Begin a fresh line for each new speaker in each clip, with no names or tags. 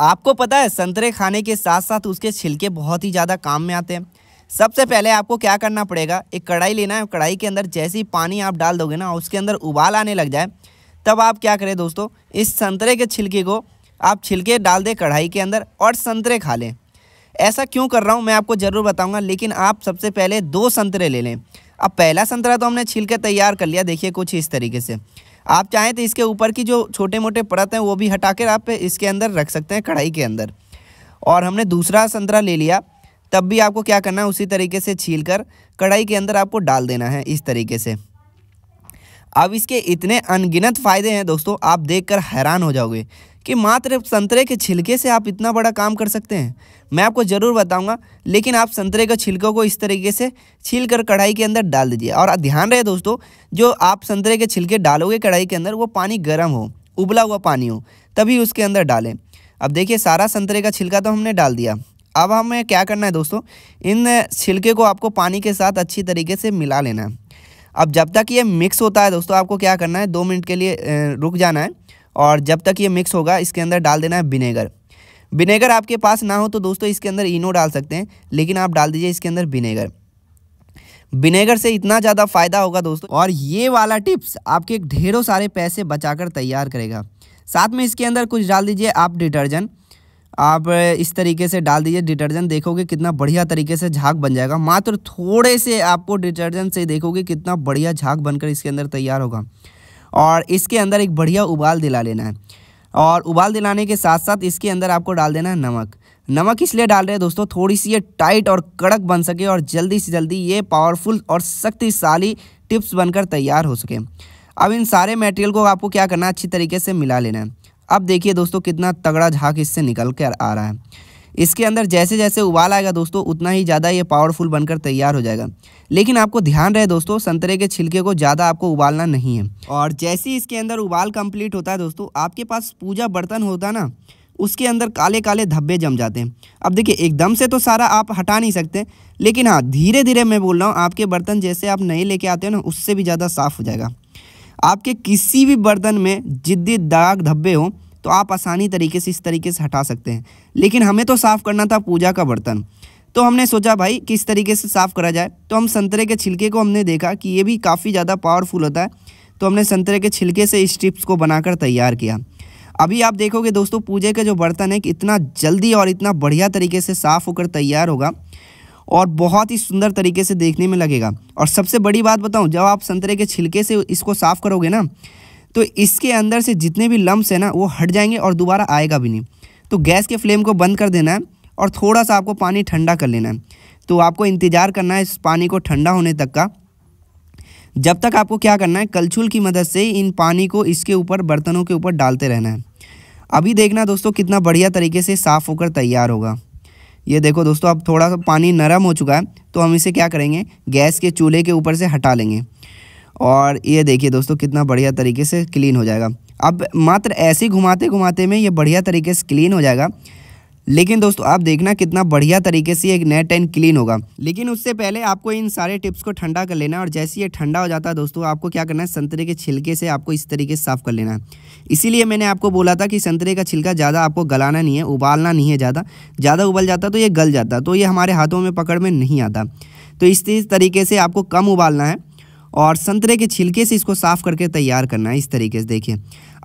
आपको पता है संतरे खाने के साथ साथ उसके छिलके बहुत ही ज़्यादा काम में आते हैं सबसे पहले आपको क्या करना पड़ेगा एक कढ़ाई लेना है कढ़ाई के अंदर जैसे ही पानी आप डाल दोगे ना उसके अंदर उबाल आने लग जाए तब आप क्या करें दोस्तों इस संतरे के छिलके को आप छिलके डाल दें कढ़ाई के अंदर और संतरे खा लें ऐसा क्यों कर रहा हूँ मैं आपको ज़रूर बताऊँगा लेकिन आप सबसे पहले दो संतरे ले लें अब पहला संतरा तो हमने छिलके तैयार कर लिया देखिए कुछ इस तरीके से आप चाहें तो इसके ऊपर की जो छोटे मोटे परत हैं वो भी हटा कर आप इसके अंदर रख सकते हैं कढ़ाई के अंदर और हमने दूसरा संतरा ले लिया तब भी आपको क्या करना है उसी तरीके से छील कर कढ़ाई के अंदर आपको डाल देना है इस तरीके से अब इसके इतने अनगिनत फ़ायदे हैं दोस्तों आप देखकर हैरान हो जाओगे कि मात्र संतरे के छिलके से आप इतना बड़ा काम कर सकते हैं मैं आपको ज़रूर बताऊंगा लेकिन आप संतरे के छिलकों को इस तरीके से छील कर कढ़ाई के अंदर डाल दीजिए और ध्यान रहे दोस्तों जो आप संतरे के छिलके डालोगे कढ़ाई के अंदर वो पानी गर्म हो उबला हुआ पानी हो तभी उसके अंदर डालें अब देखिए सारा संतरे का छिलका तो हमने डाल दिया अब हमें क्या करना है दोस्तों इन छिलके को आपको पानी के साथ अच्छी तरीके से मिला लेना है अब जब तक ये मिक्स होता है दोस्तों आपको क्या करना है दो मिनट के लिए रुक जाना है और जब तक ये मिक्स होगा इसके अंदर डाल देना है विनेगर विनेगर आपके पास ना हो तो दोस्तों इसके अंदर इनो डाल सकते हैं लेकिन आप डाल दीजिए इसके अंदर विनेगर विनेगर से इतना ज़्यादा फ़ायदा होगा दोस्तों और ये वाला टिप्स आपके ढेरों सारे पैसे बचाकर तैयार करेगा साथ में इसके अंदर कुछ डाल दीजिए आप डिटर्जेंट आप इस तरीके से डाल दीजिए डिटर्जेंट देखोगे कितना बढ़िया तरीके से झाग बन जाएगा मात्र थोड़े से आपको डिटर्जेंट से देखोगे कितना बढ़िया झाग बनकर इसके अंदर तैयार होगा और इसके अंदर एक बढ़िया उबाल दिला लेना है और उबाल दिलाने के साथ साथ इसके अंदर आपको डाल देना है नमक नमक इसलिए डाल रहे हैं दोस्तों थोड़ी सी ये टाइट और कड़क बन सके और जल्दी से जल्दी ये पावरफुल और शक्तिशाली टिप्स बनकर तैयार हो सके अब इन सारे मटेरियल को आपको क्या करना है अच्छी तरीके से मिला लेना है अब देखिए दोस्तों कितना तगड़ा झाक इससे निकल कर आ रहा है इसके अंदर जैसे जैसे उबाल आएगा दोस्तों उतना ही ज़्यादा ये पावरफुल बनकर तैयार हो जाएगा लेकिन आपको ध्यान रहे दोस्तों संतरे के छिलके को ज़्यादा आपको उबालना नहीं है और जैसे ही इसके अंदर उबाल कंप्लीट होता है दोस्तों आपके पास पूजा बर्तन होता ना उसके अंदर काले काले धब्बे जम जाते हैं अब देखिए एकदम से तो सारा आप हटा नहीं सकते लेकिन हाँ धीरे धीरे मैं बोल रहा हूँ आपके बर्तन जैसे आप नए लेके आते हो ना उससे भी ज़्यादा साफ़ हो जाएगा आपके किसी भी बर्तन में जिद्दी दाग धब्बे हों तो आप आसानी तरीके से इस तरीके से हटा सकते हैं लेकिन हमें तो साफ़ करना था पूजा का बर्तन तो हमने सोचा भाई किस तरीके से साफ़ करा जाए तो हम संतरे के छिलके को हमने देखा कि ये भी काफ़ी ज़्यादा पावरफुल होता है तो हमने संतरे के छिलके से इस टिप्स को बनाकर तैयार किया अभी आप देखोगे दोस्तों पूजे के जो बर्तन है कि इतना जल्दी और इतना बढ़िया तरीके से साफ़ होकर तैयार होगा और बहुत ही सुंदर तरीके से देखने में लगेगा और सबसे बड़ी बात बताऊँ जब आप संतरे के छिलके से इसको साफ़ करोगे ना तो इसके अंदर से जितने भी लम्ब हैं ना वो हट जाएंगे और दोबारा आएगा भी नहीं तो गैस के फ्लेम को बंद कर देना है और थोड़ा सा आपको पानी ठंडा कर लेना है तो आपको इंतज़ार करना है इस पानी को ठंडा होने तक का जब तक आपको क्या करना है कलछुल की मदद से इन पानी को इसके ऊपर बर्तनों के ऊपर डालते रहना है अभी देखना दोस्तों कितना बढ़िया तरीके से साफ़ होकर तैयार होगा ये देखो दोस्तों अब थोड़ा सा पानी नरम हो चुका है तो हम इसे क्या करेंगे गैस के चूल्हे के ऊपर से हटा लेंगे और ये देखिए दोस्तों कितना बढ़िया तरीके से क्लीन हो जाएगा अब मात्र ऐसे घुमाते घुमाते में ये बढ़िया तरीके से क्लीन हो जाएगा लेकिन दोस्तों आप देखना कितना बढ़िया तरीके से एक नेट एंड क्लीन होगा लेकिन उससे पहले आपको इन सारे टिप्स को ठंडा कर लेना है और जैसे ये ठंडा हो जाता है दोस्तों आपको क्या करना है संतरे के छिलके से आपको इस तरीके से साफ़ कर लेना है इसीलिए मैंने आपको बोला था कि संतरे का छिलका ज़्यादा आपको गलाना नहीं है उबालना नहीं है ज़्यादा ज़्यादा उबल जाता तो ये गल जाता तो ये हमारे हाथों में पकड़ में नहीं आता तो इस तरीके से आपको कम उबालना है और संतरे के छिलके से इसको साफ़ करके तैयार करना है इस तरीके से देखिए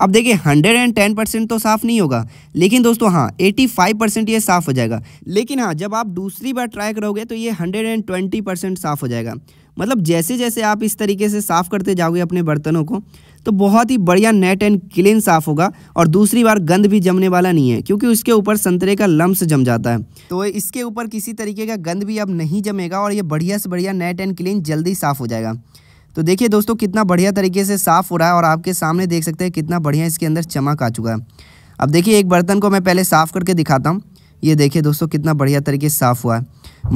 अब देखिए 110 परसेंट तो साफ़ नहीं होगा लेकिन दोस्तों हाँ 85 परसेंट ये साफ़ हो जाएगा लेकिन हाँ जब आप दूसरी बार ट्राई करोगे तो ये 120 परसेंट साफ़ हो जाएगा मतलब जैसे जैसे आप इस तरीके से साफ़ करते जाओगे अपने बर्तनों को तो बहुत ही बढ़िया नेट एंड क्लीन साफ़ होगा और दूसरी बार गंद भी जमने वाला नहीं है क्योंकि उसके ऊपर संतरे का लम्स जम जाता है तो इसके ऊपर किसी तरीके का गंद भी अब नहीं जमेगा और ये बढ़िया से बढ़िया नेट एंड क्लीन जल्दी साफ़ हो जाएगा तो देखिए दोस्तों कितना बढ़िया तरीके से साफ़ हो रहा है और आपके सामने देख सकते हैं कितना बढ़िया इसके अंदर चमक आ चुका है अब देखिए एक बर्तन को मैं पहले साफ़ करके दिखाता हूँ ये देखिए दोस्तों कितना बढ़िया तरीके से साफ़ हुआ है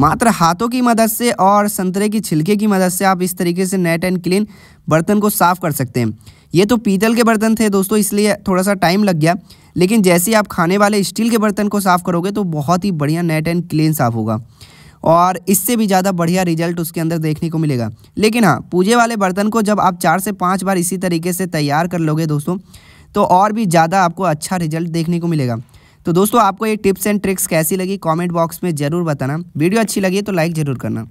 मात्र हाथों की मदद से और संतरे की छिलके की मदद से आप इस तरीके से नेट एंड क्लीन बर्तन को साफ़ कर सकते हैं ये तो पीतल के बर्तन थे दोस्तों इसलिए थोड़ा सा टाइम लग गया लेकिन जैसे ही आप खाने वाले स्टील के बर्तन को साफ़ करोगे तो बहुत ही बढ़िया नेट एंड क्लीन साफ़ होगा और इससे भी ज़्यादा बढ़िया रिजल्ट उसके अंदर देखने को मिलेगा लेकिन हाँ पूजे वाले बर्तन को जब आप चार से पाँच बार इसी तरीके से तैयार कर लोगे दोस्तों तो और भी ज़्यादा आपको अच्छा रिजल्ट देखने को मिलेगा तो दोस्तों आपको ये टिप्स एंड ट्रिक्स कैसी लगी कमेंट बॉक्स में ज़रूर बताना वीडियो अच्छी लगी तो लाइक ज़रूर करना